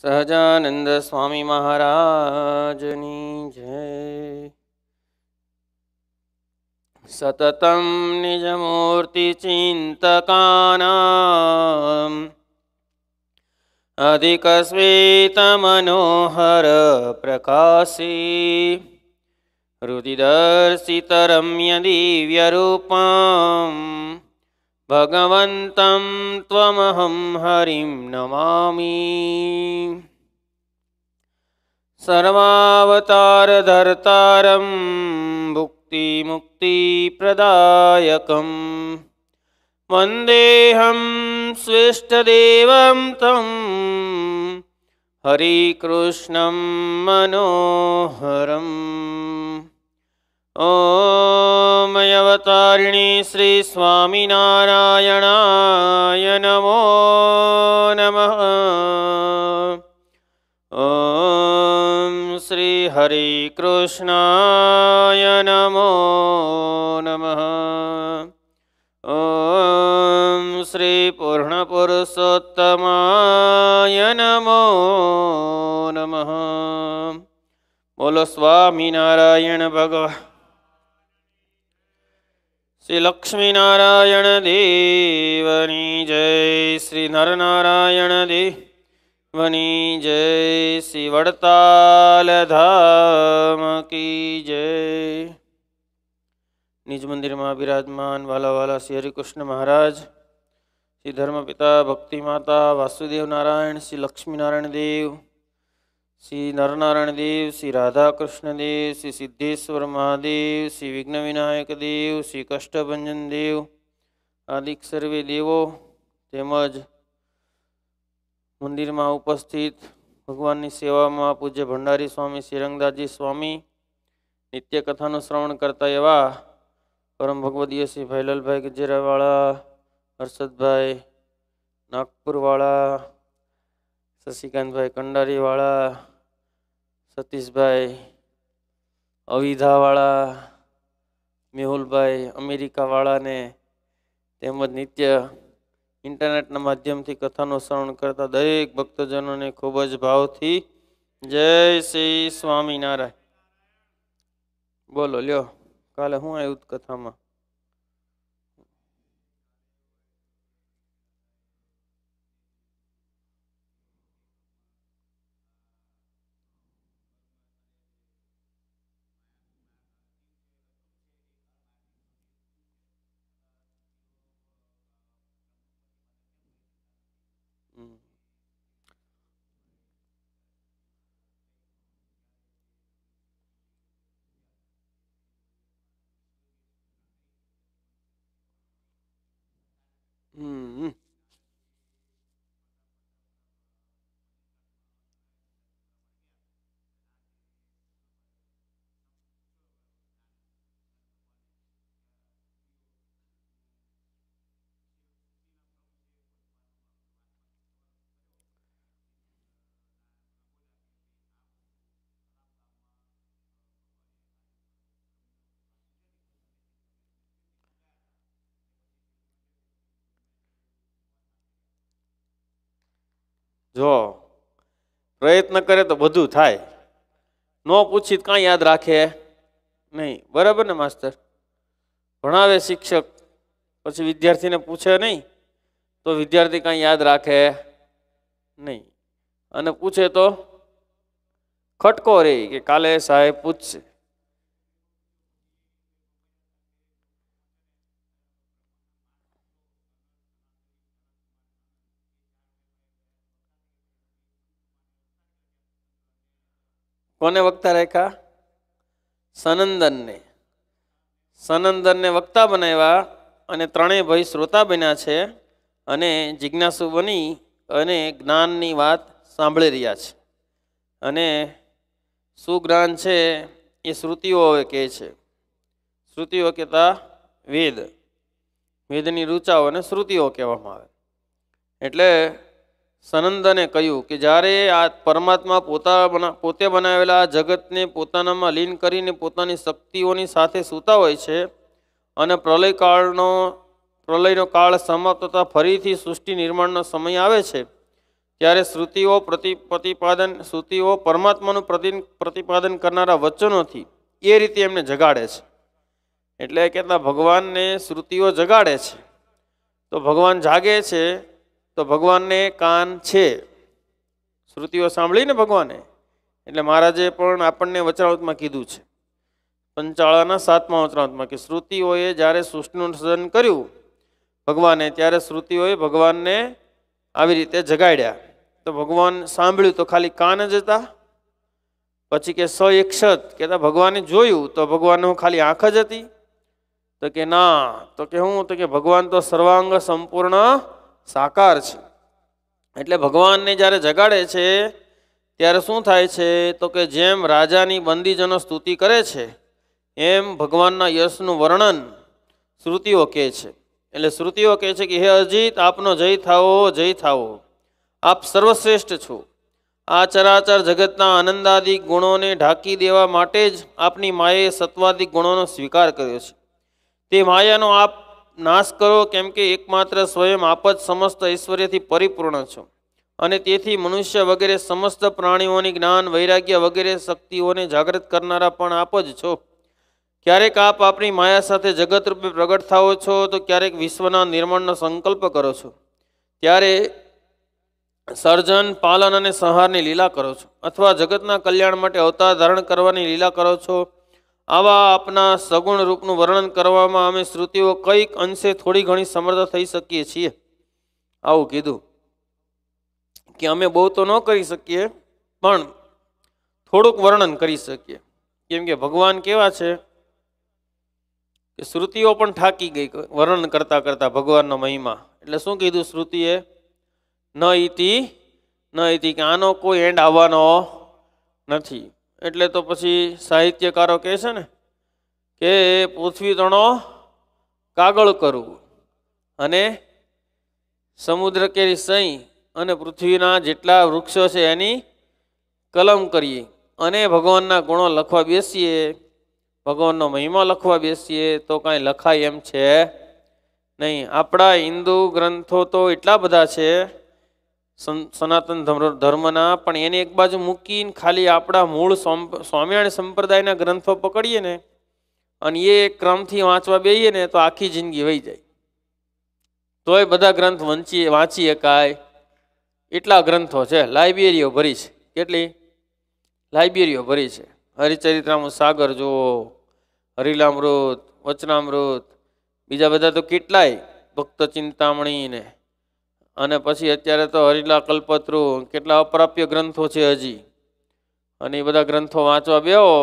सहजानन्दस्वामीमहाराजनि सततं निजमूर्तिचिन्तकाना अधिकस्वेतमनोहरप्रकाशित हृदिदर्शितरं य दिव्यरूपाम् ભગવંતમ ત્વમહં હરિમ નમામી सर्वावतारधर्तारं भुक्तिमुक्तिप्रदायकं वन्देऽहं स्विष्टदेवं तं हरिकृष्णं मनोहरम् ॐमयवतारिणी श्रीस्वामिनारायणाय नमो नमः ॐ श्रीहरिकृष्णाय नमो नमः ॐ श्रीपूर्णपुरुषोत्तमाय नमो नमः बोलो स्वामिनारायण भगवान् શ્રી લક્ષ્મીનારાયણ દેવની જય શ્રી નરનારાયણ દેવની જય શ્રી વડતાલ ધામ કી જય નિજ મંદિરમાં બિરાજમાન વાલા વાલા શ્રી હરિકૃષ્ણ મહારાજ શ્રી ધર્મપિતા ભક્તિ માતા વાસુદેવ નારાયણ શ્રી લક્ષ્મીનારાયણ દેવ શ્રી નરનારાયણ દેવ શ્રી રાધાકૃષ્ણ દેવ શ્રી સિદ્ધેશ્વર મહાદેવ શ્રી વિઘ્ન વિનાયક દેવ શ્રી કષ્ટભંજન દેવ આદિક સર્વે દેવો તેમજ મંદિરમાં ઉપસ્થિત ભગવાનની સેવામાં પૂજ્ય ભંડારી સ્વામી શ્રીરંગદાસજી સ્વામી નિત્ય કથાનું શ્રવણ કરતા એવા પરમ ભગવદીય શ્રી ભૈલલભાઈ ગજરાવાળા હર્ષદભાઈ નાગપુરવાળા શશિકાંતભાઈ કંડારીવાળા સતીશભાઈ અવિધાવાળા મેહુલભાઈ અમેરિકાવાળાને તેમજ નિત્ય ઇન્ટરનેટના માધ્યમથી કથાનું શ્રવણ કરતા દરેક ભક્તજનોને ખૂબ જ ભાવથી જય શ્રી સ્વામિનારાયણ બોલો લ્યો કાલે હું આવ્યું કથામાં 嗯嗯。જો પ્રયત્ન કરે તો બધું થાય ન પૂછી કાંઈ યાદ રાખે નહીં બરાબર ને માસ્તર ભણાવે શિક્ષક પછી વિદ્યાર્થીને પૂછે નહીં તો વિદ્યાર્થી કાંઈ યાદ રાખે નહીં અને પૂછે તો ખટકો રે કે કાલે સાહેબ પૂછશે કોને વક્તા રાખ્યા સનંદનને સનંદનને વક્તા બનાવ્યા અને ત્રણેય ભાઈ શ્રોતા બન્યા છે અને જિજ્ઞાસુ બની અને જ્ઞાનની વાત સાંભળી રહ્યા છે અને શું જ્ઞાન છે એ શ્રુતિઓ હવે કહે છે શ્રુતિઓ કહેતા વેદ વેદની રૂચાઓ અને શ્રુતિઓ કહેવામાં આવે એટલે સનંદને કહ્યું કે જ્યારે આ પરમાત્મા પોતા પોતે બનાવેલા આ જગતને પોતાનામાં લીન કરીને પોતાની શક્તિઓની સાથે સૂતા હોય છે અને પ્રલયકાળનો પ્રલયનો કાળ સમાપ્ત થતાં ફરીથી સૃષ્ટિ નિર્માણનો સમય આવે છે ત્યારે શ્રુતિઓ પ્રતિ પ્રતિપાદન શ્રુતિઓ પરમાત્માનું પ્રતિ પ્રતિપાદન કરનારા વચનોથી એ રીતે એમને જગાડે છે એટલે કહેતા ભગવાનને શ્રુતિઓ જગાડે છે તો ભગવાન જાગે છે તો ભગવાનને કાન છે શ્રુતિઓ સાંભળીને ભગવાને એટલે મહારાજે પણ આપણને વચરાવતમાં કીધું છે પંચાળાના સાતમા વચરાવતમાં કે શ્રુતિઓએ જ્યારે સૃષ્ટિનું સર્જન કર્યું ભગવાને ત્યારે શ્રુતિઓએ ભગવાનને આવી રીતે જગાડ્યા તો ભગવાન સાંભળ્યું તો ખાલી કાન જ હતા પછી કે સ એકસત કહેતા ભગવાને જોયું તો ભગવાનનું ખાલી આંખ જ હતી તો કે ના તો કે હું તો કે ભગવાન તો સર્વાંગ સંપૂર્ણ સાકાર છે એટલે ભગવાનને જ્યારે જગાડે છે ત્યારે શું થાય છે તો કે જેમ રાજાની બંદીજનો સ્તુતિ કરે છે એમ ભગવાનના યશનું વર્ણન શ્રુતિઓ કહે છે એટલે શ્રુતિઓ કહે છે કે હે અજીત આપનો જય થાવો જય થાવો આપ સર્વશ્રેષ્ઠ છો આ ચરાચર જગતના આનંદાદિક ગુણોને ઢાંકી દેવા માટે જ આપની માયે સત્વાદિક ગુણોનો સ્વીકાર કર્યો છે તે માયાનો આપ નાશ કરો કેમ કે એકમાત્ર સ્વયં આપ જ સમસ્ત ઐશ્વર્યથી પરિપૂર્ણ છો અને તેથી મનુષ્ય વગેરે સમસ્ત પ્રાણીઓની જ્ઞાન વૈરાગ્ય વગેરે શક્તિઓને જાગૃત કરનારા પણ આપ જ છો ક્યારેક આપ આપણી માયા સાથે જગતરૂપે પ્રગટ થાઓ છો તો ક્યારેક વિશ્વના નિર્માણનો સંકલ્પ કરો છો ત્યારે સર્જન પાલન અને સંહારની લીલા કરો છો અથવા જગતના કલ્યાણ માટે અવતાર ધારણ કરવાની લીલા કરો છો આવા આપના સગુણ રૂપનું વર્ણન કરવામાં અમે શ્રુતિઓ કંઈક અંશે થોડી ઘણી સમર્થ થઈ શકીએ છીએ આવું કીધું કે અમે બહુ તો ન કરી શકીએ પણ થોડુંક વર્ણન કરી શકીએ કેમ કે ભગવાન કેવા છે કે શ્રુતિઓ પણ થાકી ગઈ વર્ણન કરતાં કરતાં ભગવાનનો મહિમા એટલે શું કીધું શ્રુતિએ ન ઈતિ ન ઈતિ કે આનો કોઈ એન્ડ આવવાનો નથી એટલે તો પછી સાહિત્યકારો કહે છે ને કે પૃથ્વી તણો કાગળ કરવું અને સમુદ્ર કેરી સહી અને પૃથ્વીના જેટલા વૃક્ષો છે એની કલમ કરીએ અને ભગવાનના ગુણો લખવા બેસીએ ભગવાનનો મહિમા લખવા બેસીએ તો કાંઈ લખાય એમ છે નહીં આપણા હિન્દુ ગ્રંથો તો એટલા બધા છે સનાતન ધર્મના પણ એને એક બાજુ મૂકીને ખાલી આપણા મૂળ સ્વામિનારાયણ સંપ્રદાયના ગ્રંથો પકડીએ ને અને એ ક્રમથી વાંચવા બેહીએ ને તો આખી જિંદગી વહી જાય તોય બધા ગ્રંથ વંચીએ વાંચી શકાય એટલા ગ્રંથો છે લાઇબ્રેરીઓ ભરી છે કેટલી લાઇબ્રેરીઓ ભરી છે હરિચરિત્રામૃત સાગર જુઓ હરિલામૃત વચનામૃત બીજા બધા તો કેટલાય ભક્ત ચિંતામણીને અને પછી અત્યારે તો હરિલા કલ્પત્રુ કેટલા અપ્રાપ્ય ગ્રંથો છે હજી અને એ બધા ગ્રંથો વાંચવા બેવો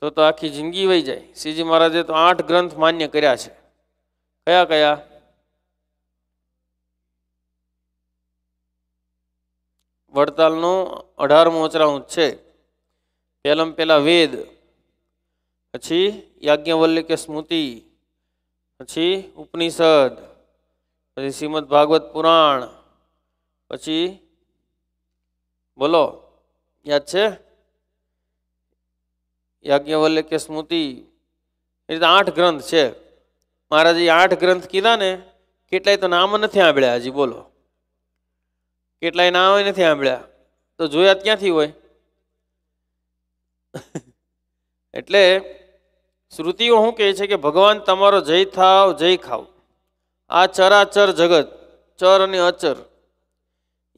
તો તો આખી જિંદગી વહી જાય શ્રીજી મહારાજે તો આઠ ગ્રંથ માન્ય કર્યા છે કયા કયા વડતાલનું અઢારમું અચરાઉં છે પહેલાં પહેલા વેદ પછી યાજ્ઞવલ્લ્ય કે સ્મૃતિ પછી ઉપનિષદ પછી શ્રીમદ ભાગવત પુરાણ પછી બોલો યાદ છે યાજ્ઞવલ્ય કે સ્મૃતિ એ રીતે આઠ ગ્રંથ છે મહારાજે આઠ ગ્રંથ કીધા ને કેટલાય તો નામ નથી સાંભળ્યા હજી બોલો કેટલાય નામ નથી સાંભળ્યા તો જોયા ક્યાંથી હોય એટલે શ્રુતિઓ શું કહે છે કે ભગવાન તમારો જય થાવ જય ખાવ આ ચરાચર જગત ચર અને અચર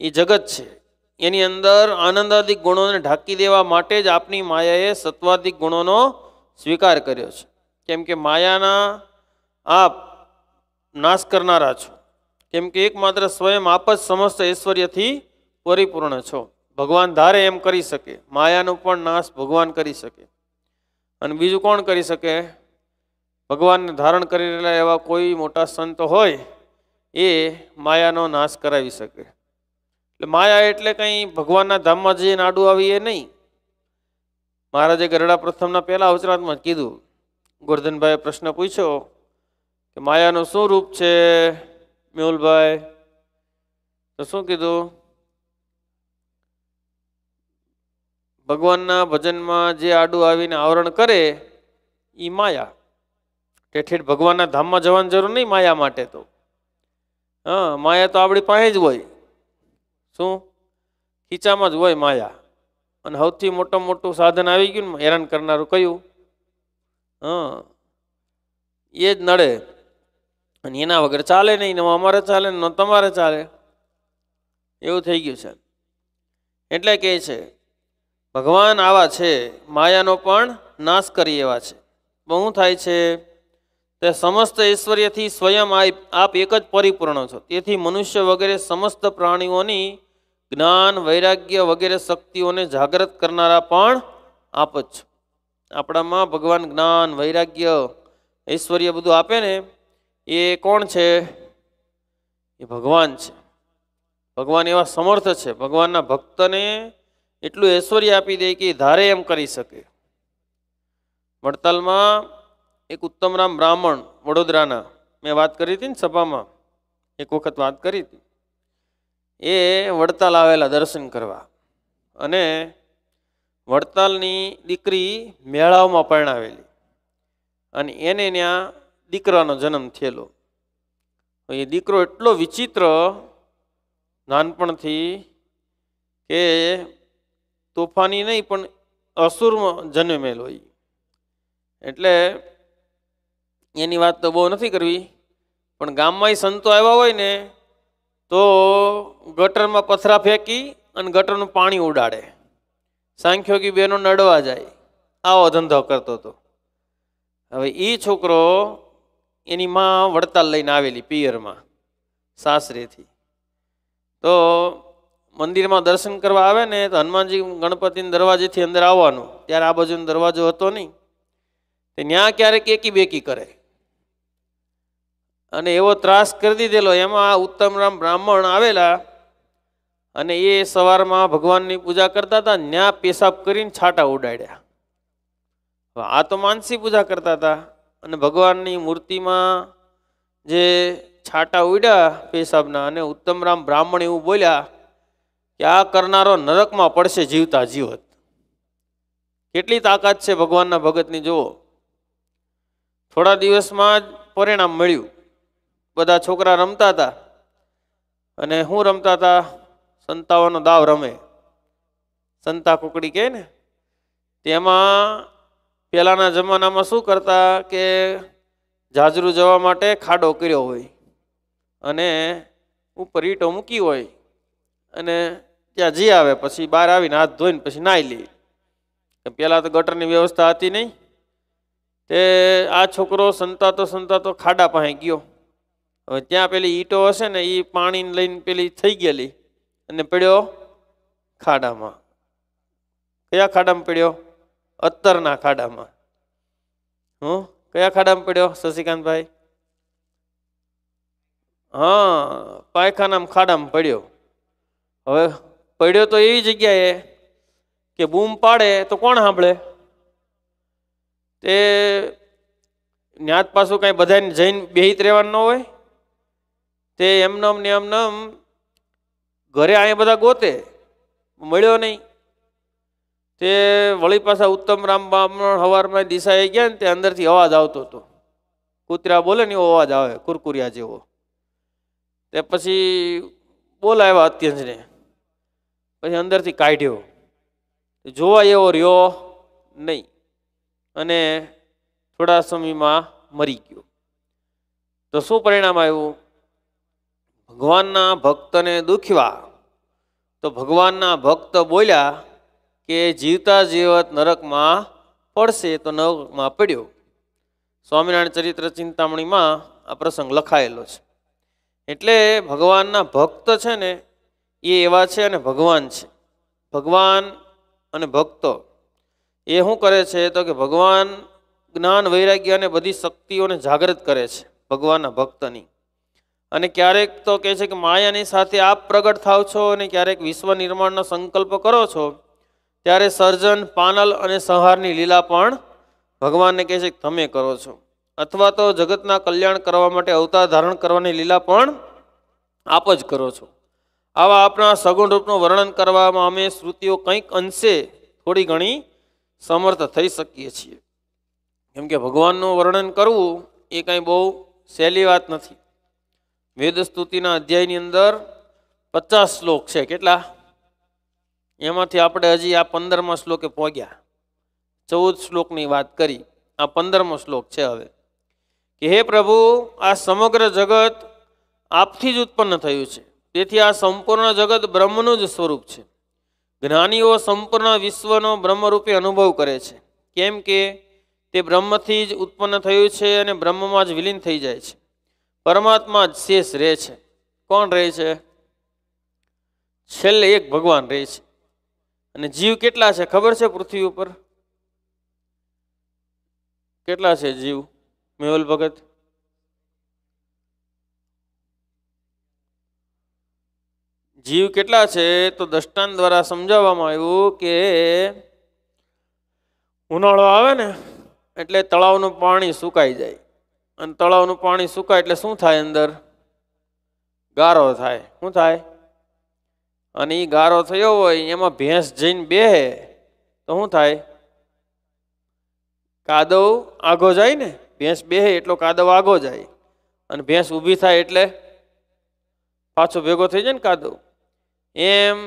એ જગત છે એની અંદર આનંદાદિક ગુણોને ઢાંકી દેવા માટે જ આપની માયાએ સત્વાદિક ગુણોનો સ્વીકાર કર્યો છે કેમ કે માયાના આપ નાશ કરનારા છો કેમ કે એકમાત્ર સ્વયં આપ જ સમસ્ત ઐશ્વર્યથી પરિપૂર્ણ છો ભગવાન ધારે એમ કરી શકે માયાનો પણ નાશ ભગવાન કરી શકે અને બીજું કોણ કરી શકે ભગવાનને ધારણ કરી રહેલા એવા કોઈ મોટા સંત હોય એ માયાનો નાશ કરાવી શકે એટલે માયા એટલે કંઈ ભગવાનના ધામમાં જઈને આડું આવી એ નહીં મહારાજે ગરડા પ્રથમના પહેલાં અવચરાતમાં કીધું ગોરધનભાઈએ પ્રશ્ન પૂછ્યો કે માયાનું શું રૂપ છે મ્યુલભાઈ તો શું કીધું ભગવાનના ભજનમાં જે આડું આવીને આવરણ કરે એ માયા કે ઠેઠ ભગવાનના ધામમાં જવાની જરૂર નહીં માયા માટે તો હા માયા તો આપણી પાસે જ હોય શું ખીચામાં જ હોય માયા અને સૌથી મોટો મોટું સાધન આવી ગયું ને હેરાન કરનારું કયું હં એ જ નડે અને એના વગર ચાલે નહીં ન અમારે ચાલે ન તમારે ચાલે એવું થઈ ગયું છે એટલે કહે છે ભગવાન આવા છે માયાનો પણ નાશ કરી એવા છે બહુ થાય છે તે સમસ્ત ઐશ્વર્યથી સ્વયં આપ એક જ પરિપૂર્ણ છો તેથી મનુષ્ય વગેરે સમસ્ત પ્રાણીઓની જ્ઞાન વૈરાગ્ય વગેરે શક્તિઓને જાગૃત કરનારા પણ આપ જ છો આપણામાં ભગવાન જ્ઞાન વૈરાગ્ય ઐશ્વર્ય બધું આપે ને એ કોણ છે એ ભગવાન છે ભગવાન એવા સમર્થ છે ભગવાનના ભક્તને એટલું ઐશ્વર્ય આપી દે કે ધારે એમ કરી શકે વડતાલમાં એક ઉત્તમરામ બ્રાહ્મણ વડોદરાના મેં વાત કરી હતી ને સભામાં એક વખત વાત કરી હતી એ વડતાલ આવેલા દર્શન કરવા અને વડતાલની દીકરી મેળાઓમાં પરણાવેલી અને એને ત્યાં દીકરાનો જન્મ થયેલો એ દીકરો એટલો વિચિત્ર નાનપણથી કે તોફાની નહીં પણ અસુરમાં જન્મેલો એટલે એની વાત તો બહુ નથી કરવી પણ ગામમાંય સંતો આવ્યા હોય ને તો ગટરમાં પથરા ફેંકી અને ગટરનું પાણી ઉડાડે સાંખ્યોગી બહેનો નડવા જાય આવો ધંધો કરતો હતો હવે એ છોકરો એની માં વડતાલ લઈને આવેલી પિયરમાં સાસરેથી તો મંદિરમાં દર્શન કરવા આવે ને તો હનુમાનજી ગણપતિના દરવાજેથી અંદર આવવાનું ત્યારે આ બાજુનો દરવાજો હતો નહીં ત્યાં ક્યારેક એકી બેકી કરે અને એવો ત્રાસ કરી દીધેલો એમાં ઉત્તમરામ બ્રાહ્મણ આવેલા અને એ સવારમાં ભગવાનની પૂજા કરતા હતા ન્યા પેશાબ કરીને છાટા ઉડાડ્યા આ તો માનસી પૂજા કરતા હતા અને ભગવાનની મૂર્તિમાં જે છાટા ઉડ્યા પેશાબના અને ઉત્તમરામ બ્રાહ્મણ એવું બોલ્યા કે આ કરનારો નરકમાં પડશે જીવતા જીવત કેટલી તાકાત છે ભગવાનના ભગતની જુઓ થોડા દિવસમાં જ પરિણામ મળ્યું બધા છોકરા રમતા હતા અને હું રમતા હતા સંતાવાનો દાવ રમે સંતા કુકડી કહે ને તેમાં પહેલાંના જમાનામાં શું કરતા કે જાજરૂ જવા માટે ખાડો કર્યો હોય અને ઉપર ઈટો મૂકી હોય અને ત્યાં જી આવે પછી બહાર આવીને હાથ ધોઈને પછી નાહી લે પહેલાં તો ગટરની વ્યવસ્થા હતી નહીં તે આ છોકરો સંતાતો સંતાતો ખાડા પાસે ગયો હવે ત્યાં પેલી ઈંટો હશે ને એ પાણીને લઈને પેલી થઈ ગયેલી અને પડ્યો ખાડામાં કયા ખાડામાં પડ્યો અત્તરના ખાડામાં હું કયા ખાડામાં પડ્યો શશિકાંતભાઈ હા પાયખાનામાં ખાડામાં પડ્યો હવે પડ્યો તો એવી જગ્યાએ કે બૂમ પાડે તો કોણ સાંભળે તે ન્યાત પાછું કાંઈ બધાને જઈને બેહિત રહેવાનું ન હોય તે એમનમ ને એમનમ ઘરે અહીંયા બધા ગોતે મળ્યો નહીં તે વળી પાછા ઉત્તમ રામ બ્રાહ્મણ હવારમાં એ ગયા ને તે અંદરથી અવાજ આવતો હતો કૂતરા બોલે ને એવો અવાજ આવે કુરકુરિયા જેવો તે પછી બોલાવ્યા અત્યંજને પછી અંદરથી કાઢ્યો જોવા એવો રહ્યો નહીં અને થોડા સમયમાં મરી ગયો તો શું પરિણામ આવ્યું ભગવાનના ભક્તને દુખ્યા તો ભગવાનના ભક્ત બોલ્યા કે જીવતા જીવત નરકમાં પડશે તો નરકમાં પડ્યો સ્વામિનારાયણ ચરિત્ર ચિંતામણીમાં આ પ્રસંગ લખાયેલો છે એટલે ભગવાનના ભક્ત છે ને એ એવા છે અને ભગવાન છે ભગવાન અને ભક્તો એ શું કરે છે તો કે ભગવાન જ્ઞાન વૈરાગ્ય અને બધી શક્તિઓને જાગૃત કરે છે ભગવાનના ભક્તની અને ક્યારેક તો કહે છે કે માયાની સાથે આપ પ્રગટ થાવ છો અને ક્યારેક વિશ્વ નિર્માણનો સંકલ્પ કરો છો ત્યારે સર્જન પાનલ અને સંહારની લીલા પણ ભગવાનને કહે છે કે તમે કરો છો અથવા તો જગતના કલ્યાણ કરવા માટે અવતાર ધારણ કરવાની લીલા પણ આપ જ કરો છો આવા આપણા સગુણ રૂપનું વર્ણન કરવામાં અમે શ્રુતિઓ કંઈક અંશે થોડી ઘણી સમર્થ થઈ શકીએ છીએ કેમ કે ભગવાનનું વર્ણન કરવું એ કંઈ બહુ સહેલી વાત નથી વેદ સ્તુતિના અધ્યાયની અંદર પચાસ શ્લોક છે કેટલા એમાંથી આપણે હજી આ પંદરમા શ્લોકે પહોંચ્યા ચૌદ શ્લોકની વાત કરી આ પંદરમો શ્લોક છે હવે કે હે પ્રભુ આ સમગ્ર જગત આપથી જ ઉત્પન્ન થયું છે તેથી આ સંપૂર્ણ જગત બ્રહ્મનું જ સ્વરૂપ છે જ્ઞાનીઓ સંપૂર્ણ વિશ્વનો બ્રહ્મરૂપે અનુભવ કરે છે કેમ કે તે બ્રહ્મથી જ ઉત્પન્ન થયું છે અને બ્રહ્મમાં જ વિલીન થઈ જાય છે પરમાત્મા જ શેષ રહે છે કોણ રહે છે છેલ્લે એક ભગવાન રહે છે અને જીવ કેટલા છે ખબર છે પૃથ્વી ઉપર કેટલા છે જીવ મેહુલ ભગત જીવ કેટલા છે તો દ્રષ્ટાંત દ્વારા સમજાવવામાં આવ્યું કે ઉનાળો આવે ને એટલે તળાવનું પાણી સુકાઈ જાય અને તળાવનું પાણી સુકાય એટલે શું થાય અંદર ગારો થાય શું થાય અને એ ગારો થયો હોય એમાં ભેંસ જઈને બે તો શું થાય કાદવ આગો જાય ને ભેંસ બેહે એટલો કાદવ આગો જાય અને ભેંસ ઊભી થાય એટલે પાછો ભેગો થઈ જાય ને કાદવ એમ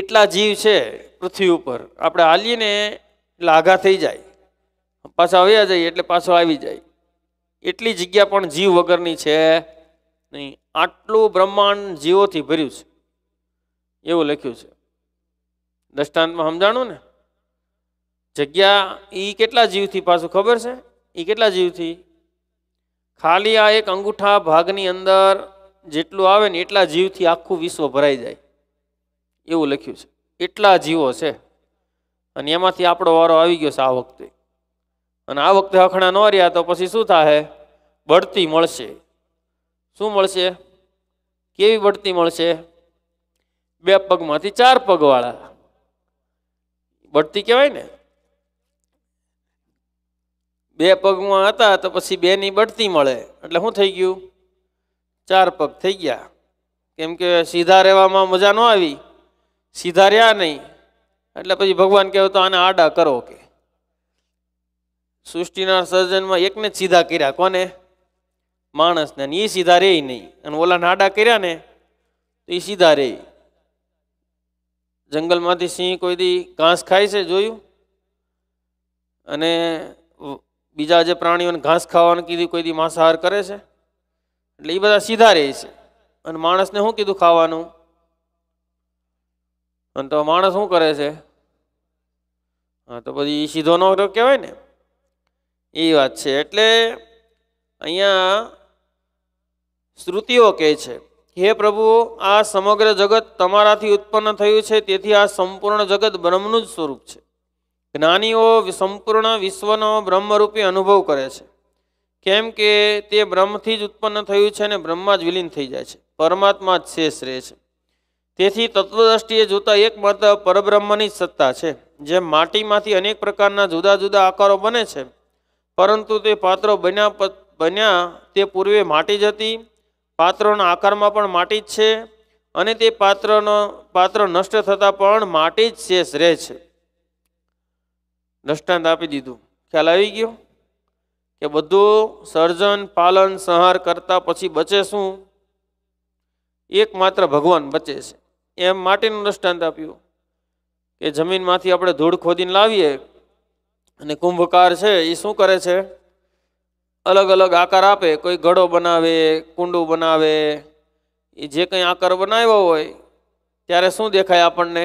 એટલા જીવ છે પૃથ્વી ઉપર આપણે હાલીએ ને એટલે આઘા થઈ જાય પાછા આવ્યા જઈએ એટલે પાછો આવી જાય એટલી જગ્યા પણ જીવ વગરની છે નહીં આટલું બ્રહ્માંડ જીવોથી ભર્યું છે એવું લખ્યું છે દ્રષ્ટાંતમાં સમજાણું ને જગ્યા એ કેટલા જીવથી પાછું ખબર છે એ કેટલા જીવથી ખાલી આ એક અંગૂઠા ભાગની અંદર જેટલું આવે ને એટલા જીવથી આખું વિશ્વ ભરાઈ જાય એવું લખ્યું છે એટલા જીવો છે અને એમાંથી આપણો વારો આવી ગયો છે આ વખતે અને આ વખતે હખણા ન રહ્યા તો પછી શું થાય બઢતી મળશે શું મળશે કેવી બઢતી મળશે બે પગમાંથી ચાર પગવાળા બઢતી કહેવાય ને બે પગમાં હતા તો પછી બેની બઢતી મળે એટલે શું થઈ ગયું ચાર પગ થઈ ગયા કેમ કે સીધા રહેવામાં મજા ન આવી સીધા રહ્યા નહીં એટલે પછી ભગવાન કહેવું તો આને આડા કરો કે સૃષ્ટિના સર્જનમાં એકને જ સીધા કર્યા કોને માણસને એ સીધા રે નહીં અને ઓલા નાડા કર્યા ને તો એ સીધા રે જંગલમાંથી સિંહ કોઈ દી ઘાસ ખાય છે જોયું અને બીજા જે પ્રાણીઓને ઘાસ ખાવાનું કીધું કોઈ દી માંસાહાર કરે છે એટલે એ બધા સીધા રહે છે અને માણસને શું કીધું ખાવાનું અને તો માણસ શું કરે છે હા તો પછી એ સીધો ન કહેવાય ને એ વાત છે એટલે અહીંયા શ્રુતિઓ કહે છે હે પ્રભુ આ સમગ્ર જગત તમારાથી ઉત્પન્ન થયું છે તેથી આ સંપૂર્ણ જગત બ્રહ્મનું જ સ્વરૂપ છે જ્ઞાનીઓ સંપૂર્ણ વિશ્વનો બ્રહ્મરૂપે અનુભવ કરે છે કેમ કે તે બ્રહ્મથી જ ઉત્પન્ન થયું છે અને બ્રહ્મા જ વિલીન થઈ જાય છે પરમાત્મા જ શેષ રહે છે તેથી તત્વદ્રષ્ટિએ જોતાં એકમાત્ર પરબ્રહ્મની જ સત્તા છે જે માટીમાંથી અનેક પ્રકારના જુદા જુદા આકારો બને છે પરંતુ તે પાત્રો બન્યા બન્યા તે પૂર્વે માટી જ હતી પાત્રોના આકારમાં પણ માટી જ છે અને તે પાત્રનો પાત્ર નષ્ટ થતાં પણ માટી જ શેષ રહે છે દ્રષ્ટાંત આપી દીધું ખ્યાલ આવી ગયો કે બધું સર્જન પાલન સંહાર કરતા પછી બચે શું એકમાત્ર ભગવાન બચે છે એમ માટીનું દ્રષ્ટાંત આપ્યું કે જમીનમાંથી આપણે ધૂળ ખોદીને લાવીએ અને કુંભકાર છે એ શું કરે છે અલગ અલગ આકાર આપે કોઈ ઘડો બનાવે કુંડું બનાવે એ જે કંઈ આકાર બનાવ્યો હોય ત્યારે શું દેખાય આપણને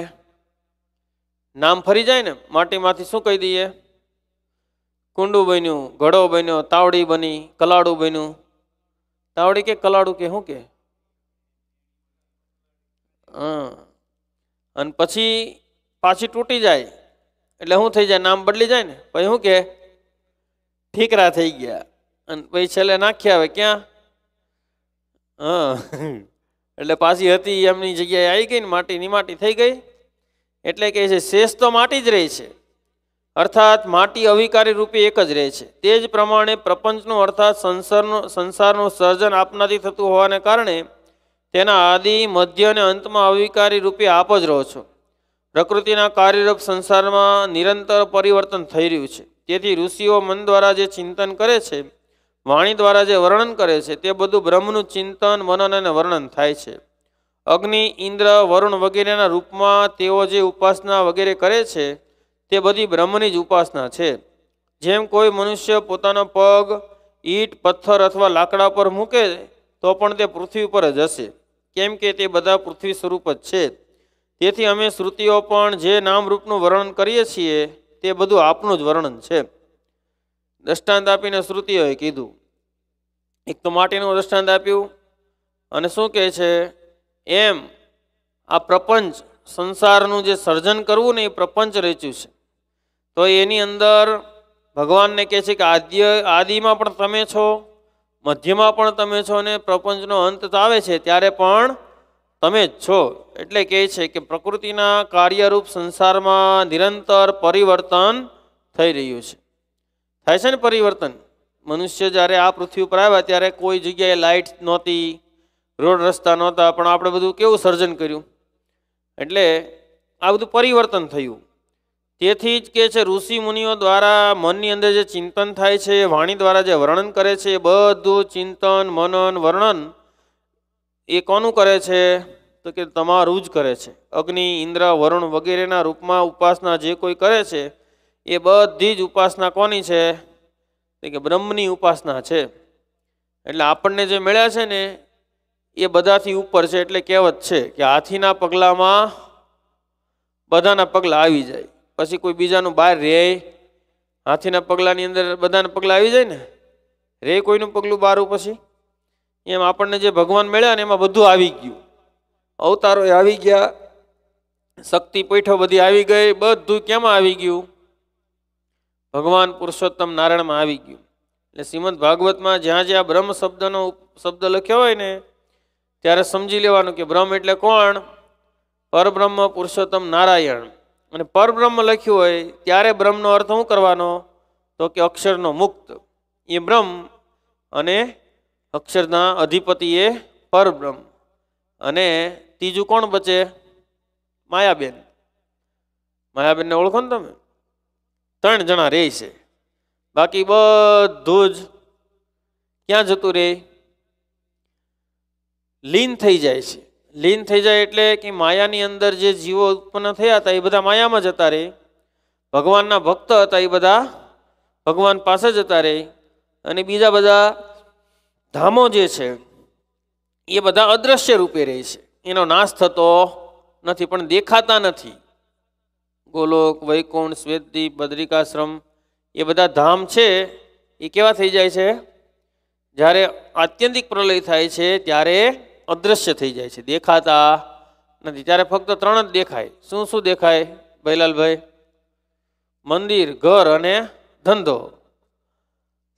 નામ ફરી જાય ને માટીમાંથી શું કહી દઈએ કુંડું બન્યું ઘડો બન્યો તાવડી બની કલાડું બન્યું તાવડી કે કલાડું કે શું કે હા અને પછી પાછી તૂટી જાય એટલે શું થઈ જાય નામ બદલી જાય ને પછી શું કે ઠીકરા થઈ ગયા અને પછી છેલ્લે નાખ્યા હવે ક્યાં હ એટલે પાછી હતી એમની જગ્યાએ આવી ગઈ ને માટીની માટી થઈ ગઈ એટલે કહે છે શેષ તો માટી જ રહે છે અર્થાત માટી અવિકારી રૂપે એક જ રહે છે તે જ પ્રમાણે પ્રપંચનું અર્થાત સંસારનું સંસારનું સર્જન આપનાથી થતું હોવાને કારણે તેના આદિ મધ્ય અને અંતમાં અવિકારી રૂપે આપ જ રહો છો પ્રકૃતિના કાર્યરૂપ સંસારમાં નિરંતર પરિવર્તન થઈ રહ્યું છે તેથી ઋષિઓ મન દ્વારા જે ચિંતન કરે છે વાણી દ્વારા જે વર્ણન કરે છે તે બધું બ્રહ્મનું ચિંતન મનન અને વર્ણન થાય છે અગ્નિ ઇન્દ્ર વરુણ વગેરેના રૂપમાં તેઓ જે ઉપાસના વગેરે કરે છે તે બધી બ્રહ્મની જ ઉપાસના છે જેમ કોઈ મનુષ્ય પોતાનો પગ ઈટ પથ્થર અથવા લાકડા પર મૂકે તો પણ તે પૃથ્વી પર જ હશે કેમ કે તે બધા પૃથ્વી સ્વરૂપ જ છે તેથી અમે શ્રુતિઓ પણ જે નામરૂપનું વર્ણન કરીએ છીએ તે બધું આપનું જ વર્ણન છે દ્રષ્ટાંત આપીને શ્રુતિઓએ કીધું એક તો માટીનું દ્રષ્ટાંત આપ્યું અને શું કહે છે એમ આ પ્રપંચ સંસારનું જે સર્જન કરવું ને એ પ્રપંચ રચ્યું છે તો એની અંદર ભગવાનને કહે છે કે આદ્ય આદિમાં પણ તમે છો મધ્યમાં પણ તમે છો અને પ્રપંચનો અંત આવે છે ત્યારે પણ તમે જ છો એટલે કહે છે કે પ્રકૃતિના કાર્યરૂપ સંસારમાં નિરંતર પરિવર્તન થઈ રહ્યું છે થાય છે ને પરિવર્તન મનુષ્ય જ્યારે આ પૃથ્વી ઉપર આવ્યા ત્યારે કોઈ જગ્યાએ લાઇટ નહોતી રોડ રસ્તા નહોતા પણ આપણે બધું કેવું સર્જન કર્યું એટલે આ બધું પરિવર્તન થયું તેથી જ કે છે ઋષિ મુનિઓ દ્વારા મનની અંદર જે ચિંતન થાય છે વાણી દ્વારા જે વર્ણન કરે છે એ બધું ચિંતન મનન વર્ણન એ કોનું કરે છે તો કે તમારું જ કરે છે અગ્નિ ઇન્દ્ર વરુણ વગેરેના રૂપમાં ઉપાસના જે કોઈ કરે છે એ બધી જ ઉપાસના કોની છે તો કે બ્રહ્મની ઉપાસના છે એટલે આપણને જે મળ્યા છે ને એ બધાથી ઉપર છે એટલે કહેવત છે કે હાથીના પગલામાં બધાના પગલાં આવી જાય પછી કોઈ બીજાનું બહાર રહે હાથીના પગલાંની અંદર બધાના પગલાં આવી જાય ને રે કોઈનું પગલું બહાર પછી એમ આપણને જે ભગવાન મળ્યા ને એમાં બધું આવી ગયું અવતારો આવી ગયા શક્તિ પૈઠો બધી આવી ગઈ બધું કેમાં આવી ગયું ભગવાન પુરુષોત્તમ નારાયણમાં આવી ગયું એટલે શ્રીમદ ભાગવતમાં જ્યાં જ્યાં બ્રહ્મ શબ્દનો શબ્દ લખ્યો હોય ને ત્યારે સમજી લેવાનું કે બ્રહ્મ એટલે કોણ પરબ્રહ્મ પુરુષોત્તમ નારાયણ અને પરબ્રહ્મ લખ્યું હોય ત્યારે બ્રહ્મનો અર્થ શું કરવાનો તો કે અક્ષરનો મુક્ત એ બ્રહ્મ અને અક્ષરના અધિપતિએ પરબ્રહ્મ અને ત્રીજું કોણ બચે માયાબેન માયાબેનને ઓળખો ને તમે ત્રણ જણા રહે છે બાકી બધું જ ક્યાં જતું રહે લીન થઈ જાય છે લીન થઈ જાય એટલે કે માયાની અંદર જે જીવો ઉત્પન્ન થયા હતા એ બધા માયામાં જતા રહે ભગવાનના ભક્ત હતા એ બધા ભગવાન પાસે જતા રહે અને બીજા બધા ધામો જે છે એ બધા અદ્રશ્ય રૂપે રહે છે એનો નાશ થતો નથી પણ દેખાતા નથી ગોલોક વૈકુંઠ શ્વેતદીપ બદ્રિકાશ્રમ એ બધા ધામ છે એ કેવા થઈ જાય છે જ્યારે આત્યંતિક પ્રલય થાય છે ત્યારે અદ્રશ્ય થઈ જાય છે દેખાતા નથી ત્યારે ફક્ત ત્રણ જ દેખાય શું શું દેખાય ભૈલાલભાઈ મંદિર ઘર અને ધંધો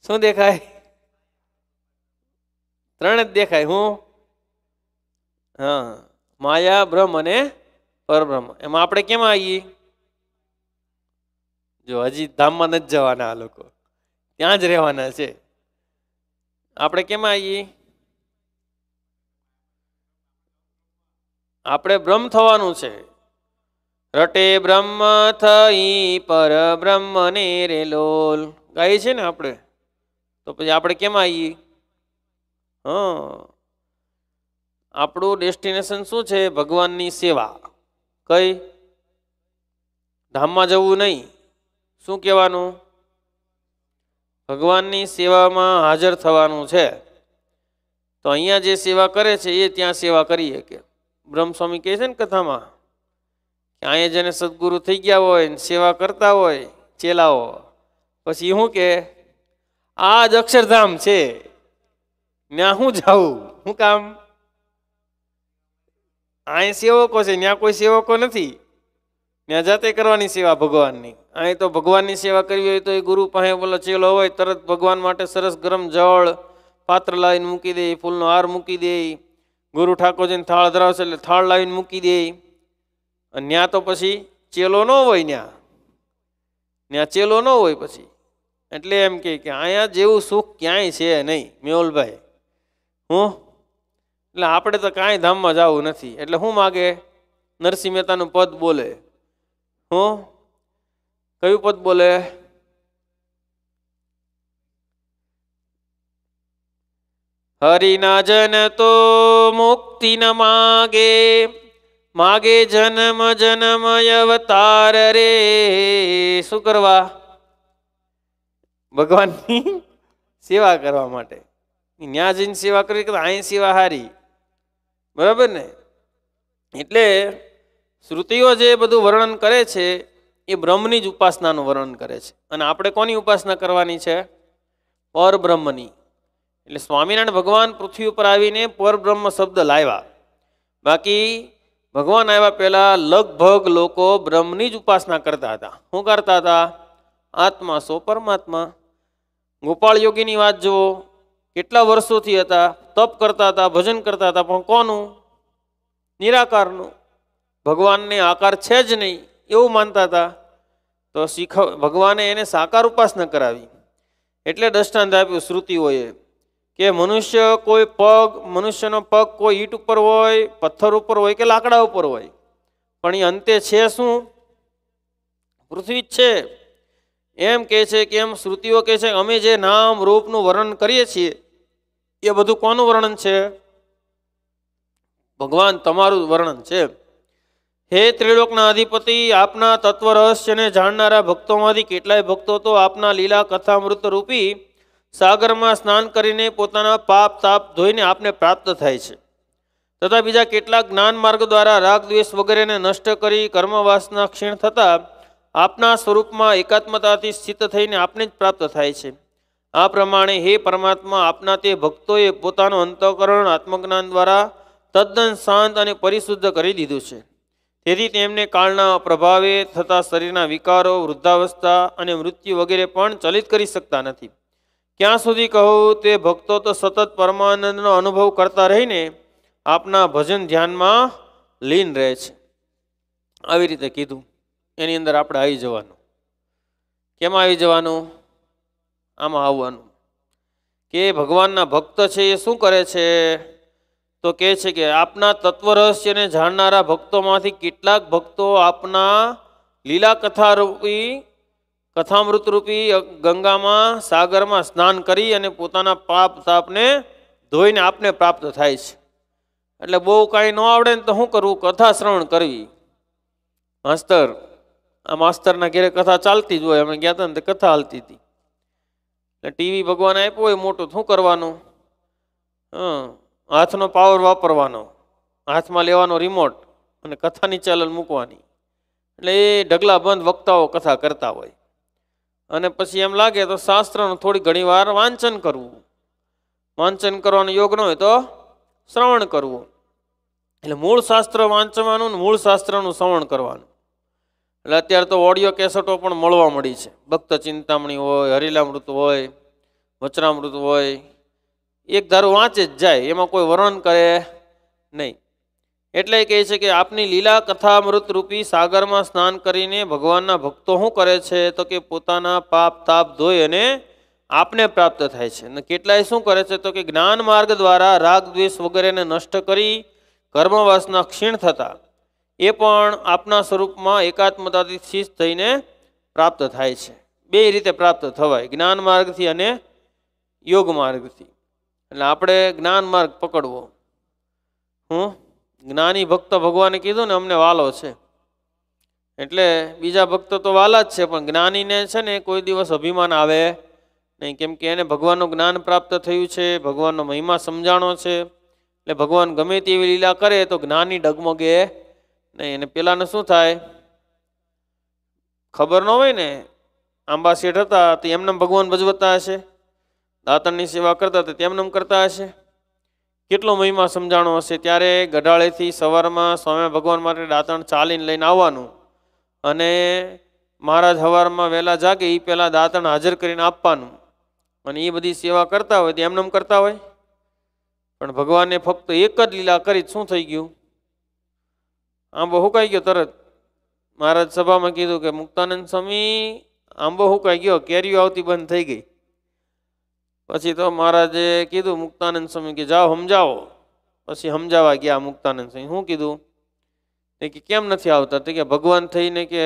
શું દેખાય ત્રણ જ દેખાય હું હા માયા બ્રહ્મ અને પરબ્રહ્મ એમાં આપણે કેમ આવીએ જો હજી ધામમાં નથી જવાના આ લોકો ત્યાં જ રહેવાના છે આપણે કેમ આવીએ આપણે બ્રહ્મ થવાનું છે રટે બ્રહ્મ થઈ પર બ્રહ્મ ને રેલોલ ગાઈએ છીએ ને આપણે તો પછી આપણે કેમ આવીએ હં આપણું ડેસ્ટિનેશન શું છે ભગવાનની સેવા કઈ ધામમાં જવું નહીં શું કહેવાનું ભગવાનની સેવામાં હાજર થવાનું છે તો અહીંયા જે સેવા કરે છે એ ત્યાં સેવા કરીએ કે બ્રહ્મસ્વામી કહે છે ને કથામાં કે અહીંયા જેને સદગુરુ થઈ ગયા હોય સેવા કરતા હોય ચેલાઓ પછી શું કે આ જ અક્ષરધામ છે ત્યાં હું જાઉં હું કામ અહીં સેવકો છે ત્યાં કોઈ સેવકો નથી ત્યાં જાતે કરવાની સેવા ભગવાનની અહીં તો ભગવાનની સેવા કરવી હોય તો એ ગુરુ પાસે બોલો ચેલો હોય તરત ભગવાન માટે સરસ ગરમ જળ પાત્ર લાવીને મૂકી દે ફૂલનો હાર મૂકી દે ગુરુ ઠાકોરજીને થાળ ધરાવશે એટલે થાળ લાવીને મૂકી દે અને ત્યાં તો પછી ચેલો ન હોય ત્યાં ત્યાં ચેલો ન હોય પછી એટલે એમ કે અહીંયા જેવું સુખ ક્યાંય છે નહીં મેહુલભાઈ હું એટલે આપણે તો કાંઈ ધામમાં જવું નથી એટલે શું માગે નરસિંહ મહેતાનું પદ બોલે હું કયું પદ બોલે હરિના જન તો મુક્તિ ન માગે માગે જન્મ જન્મ અવતાર રે શું કરવા ભગવાનની સેવા કરવા માટે ત્યાં જઈને સેવા કરવી કે અહીં સેવા હારી બરાબર ને એટલે શ્રુતિઓ જે બધું વર્ણન કરે છે એ બ્રહ્મની જ ઉપાસનાનું વર્ણન કરે છે અને આપણે કોની ઉપાસના કરવાની છે પરબ્રહ્મની એટલે સ્વામિનારાયણ ભગવાન પૃથ્વી ઉપર આવીને પરબ્રહ્મ શબ્દ લાવ્યા બાકી ભગવાન આવ્યા પહેલાં લગભગ લોકો બ્રહ્મની જ ઉપાસના કરતા હતા શું કરતા હતા આત્મા સો પરમાત્મા ગોપાળ યોગીની વાત જુઓ કેટલા વર્ષોથી હતા તપ કરતા હતા ભજન કરતા હતા પણ કોનું નિરાકારનું ભગવાનને આકાર છે જ નહીં એવું માનતા હતા તો શીખ ભગવાને એને સાકાર ઉપાસના કરાવી એટલે દ્રષ્ટાંત આપ્યું શ્રુતિઓએ કે મનુષ્ય કોઈ પગ મનુષ્યનો પગ કોઈ ઈટ ઉપર હોય પથ્થર ઉપર હોય કે લાકડા ઉપર હોય પણ એ અંતે છે શું પૃથ્વી છે એમ કહે છે કે એમ શ્રુતિઓ કહે છે અમે જે નામ રૂપનું વર્ણન કરીએ છીએ એ બધું કોનું વર્ણન છે ભગવાન તમારું વર્ણન છે હે ત્રિલોકના અધિપતિ આપના તત્વ રહસ્યને જાણનારા ભક્તોમાંથી કેટલાય ભક્તો તો આપના લીલા કથામૃત રૂપી સાગરમાં સ્નાન કરીને પોતાના પાપ તાપ ધોઈને આપને પ્રાપ્ત થાય છે તથા બીજા કેટલાક જ્ઞાન માર્ગ દ્વારા રાગ દ્વેષ વગેરેને નષ્ટ કરી કર્મવાસના ક્ષીણ થતાં આપના સ્વરૂપમાં એકાત્મતાથી સ્થિત થઈને આપને જ પ્રાપ્ત થાય છે આ પ્રમાણે હે પરમાત્મા આપના તે ભક્તોએ પોતાનું અંતઃકરણ આત્મજ્ઞાન દ્વારા તદ્દન શાંત અને પરિશુદ્ધ કરી દીધું છે તેથી તેમને કાળના પ્રભાવે થતા શરીરના વિકારો વૃદ્ધાવસ્થા અને મૃત્યુ વગેરે પણ ચલિત કરી શકતા નથી ક્યાં સુધી કહું તે ભક્તો તો સતત પરમાનંદનો અનુભવ કરતા રહીને આપના ભજન ધ્યાનમાં લીન રહે છે આવી રીતે કીધું એની અંદર આપણે આવી જવાનું કેમાં આવી જવાનું આમાં આવવાનું કે ભગવાનના ભક્ત છે એ શું કરે છે તો કહે છે કે આપના તત્વ રહસ્યને જાણનારા ભક્તોમાંથી કેટલાક ભક્તો આપના લીલા કથારૂપી કથામૃતરૂપી ગંગામાં સાગરમાં સ્નાન કરી અને પોતાના પાપ તાપને ધોઈને આપને પ્રાપ્ત થાય છે એટલે બહુ કાંઈ ન આવડે ને તો શું કરવું કથા શ્રવણ કરવી માસ્તર આ માસ્તરના ઘેરે કથા ચાલતી જ હોય અમે ગયા હતા ને કથા હાલતી હતી એટલે ટીવી ભગવાન આપ્યો હોય મોટું શું કરવાનું હં હાથનો પાવર વાપરવાનો હાથમાં લેવાનો રિમોટ અને કથાની ચેનલ મૂકવાની એટલે એ ઢગલા બંધ વક્તાઓ કથા કરતા હોય અને પછી એમ લાગે તો શાસ્ત્રનું થોડી ઘણી વાંચન કરવું વાંચન કરવાનો યોગ ન હોય તો શ્રવણ કરવું એટલે મૂળ શાસ્ત્ર વાંચવાનું ને મૂળ શાસ્ત્રનું શ્રવણ કરવાનું એટલે અત્યારે તો ઓડિયો કેસેટો પણ મળવા મળી છે ભક્ત ચિંતામણી હોય હરિલામૃત હોય વચનામૃત હોય એક ધારું વાંચે જ જાય એમાં કોઈ વર્ણન કરે નહીં એટલે કહે છે કે આપની લીલા કથામૃત રૂપી સાગરમાં સ્નાન કરીને ભગવાનના ભક્તો શું કરે છે તો કે પોતાના પાપ તાપ ધોઈ અને આપને પ્રાપ્ત થાય છે અને કેટલાય શું કરે છે તો કે જ્ઞાન માર્ગ દ્વારા રાગ દ્વેષ વગેરેને નષ્ટ કરી કર્મવાસના ક્ષીણ થતાં એ પણ આપના સ્વરૂપમાં એકાત્મતાથી શિસ્ત થઈને પ્રાપ્ત થાય છે બે રીતે પ્રાપ્ત થવાય જ્ઞાન માર્ગથી અને યોગ માર્ગથી એટલે આપણે જ્ઞાન માર્ગ પકડવો હું જ્ઞાની ભક્ત ભગવાને કીધું ને અમને વાલો છે એટલે બીજા ભક્ત તો વાલા જ છે પણ જ્ઞાનીને છે ને કોઈ દિવસ અભિમાન આવે નહીં કેમ કે એને ભગવાનનું જ્ઞાન પ્રાપ્ત થયું છે ભગવાનનો મહિમા સમજાણો છે એટલે ભગવાન ગમે તેવી લીલા કરે તો જ્ઞાની ડગમગે નહીં અને પેલાને શું થાય ખબર ન હોય ને આંબા શેઠ હતા તો એમને ભગવાન ભજવતા હશે દાંતણની સેવા કરતા તો તેમને કરતા હશે કેટલો મહિમા સમજાણો હશે ત્યારે ગઢાળેથી સવારમાં સ્વામી ભગવાન માટે દાંતણ ચાલીને લઈને આવવાનું અને મહારાજ હવારમાં વહેલા જાગે એ પહેલાં દાંતણ હાજર કરીને આપવાનું અને એ બધી સેવા કરતા હોય તો એમને કરતા હોય પણ ભગવાને ફક્ત એક જ લીલા કરી શું થઈ ગયું આંબો હુકાઈ ગયો તરત મહારાજ સભામાં કીધું કે મુક્તાનંદ સ્વામી આંબો હુકાઈ ગયો કેરીઓ આવતી બંધ થઈ ગઈ પછી તો મહારાજે કીધું મુક્તાનંદ સ્વામી કે જાઓ સમજાવો પછી સમજાવવા ગયા મુક્તાનંદ સ્વામી શું કીધું એ કે કેમ નથી આવતા તે કે ભગવાન થઈને કે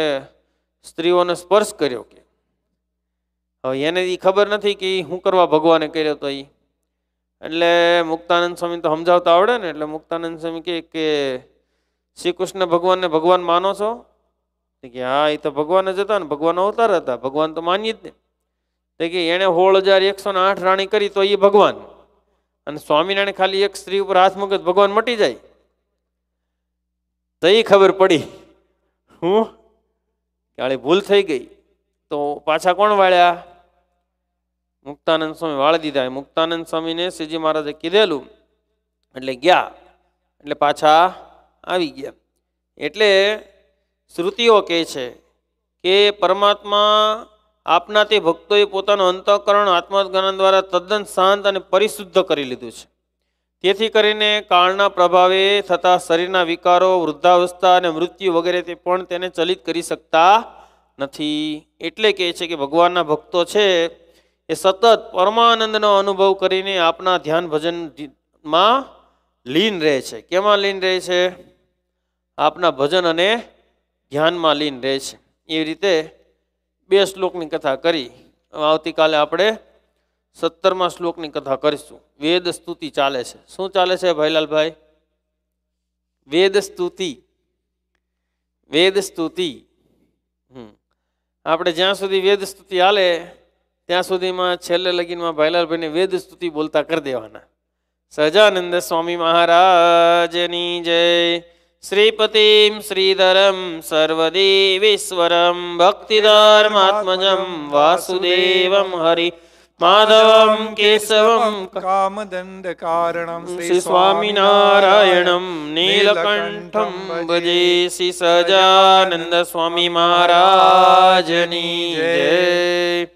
સ્ત્રીઓને સ્પર્શ કર્યો કે હવે એને એ ખબર નથી કે શું કરવા ભગવાને કર્યો તો એ એટલે મુક્તાનંદ સ્વામી તો સમજાવતા આવડે ને એટલે મુક્તાનંદ સ્વામી કે શ્રી કૃષ્ણ ભગવાનને ભગવાન માનો છો કે હા એ તો ભગવાન જ હતા ને ભગવાન અવતાર હતા ભગવાન તો માની જ ને તો કે એણે સોળ હજાર એકસો ને આઠ રાણી કરી તો એ ભગવાન અને સ્વામિનારાયણ ખાલી એક સ્ત્રી ઉપર હાથ મૂકે ભગવાન મટી જાય તો એ ખબર પડી હું કાળી ભૂલ થઈ ગઈ તો પાછા કોણ વાળ્યા મુક્તાનંદ સ્વામી વાળી દીધા મુક્તાનંદ સ્વામીને શ્રીજી મહારાજે કીધેલું એટલે ગયા એટલે પાછા આવી ગયા એટલે શ્રુતિઓ કહે છે કે પરમાત્મા આપના તે ભક્તોએ પોતાનું અંતઃકરણ આત્મજ્ઞાન દ્વારા તદ્દન શાંત અને પરિશુદ્ધ કરી લીધું છે તેથી કરીને કાળના પ્રભાવે થતા શરીરના વિકારો વૃદ્ધાવસ્થા અને મૃત્યુ વગેરે તે પણ તેને ચલિત કરી શકતા નથી એટલે કહે છે કે ભગવાનના ભક્તો છે એ સતત પરમાનંદનો અનુભવ કરીને આપના ધ્યાન ભજનમાં લીન રહે છે કેમાં લીન રહે છે આપના ભજન અને ધ્યાનમાં લીન રહે છે એવી રીતે બે શ્લોકની કથા કરી આવતીકાલે આપણે સત્તરમા શ્લોકની કથા કરીશું વેદ સ્તુતિ ચાલે છે શું ચાલે છે ભાઈલાલભાઈ વેદ સ્તુતિ વેદ સ્તુતિ હમ આપણે જ્યાં સુધી વેદ સ્તુતિ હાલે ત્યાં સુધીમાં છેલ્લે લગીનમાં ભાઈલાલભાઈને વેદ સ્તુતિ બોલતા કરી દેવાના સહજાનંદ સ્વામી મહારાજની જય શ્રીપતિમ શ્રીધરમ સર્વદેવેશ્વરમ ભક્તિધર્માત્મજમ વાસુદેવમ હરિ માધવમ કેશવમ કામદંડકારણમ શ્રી સ્વામિનારાયણમ નીલકંઠમ ભજે શ્રી સજાનંદ સ્વામી મહારાજની જય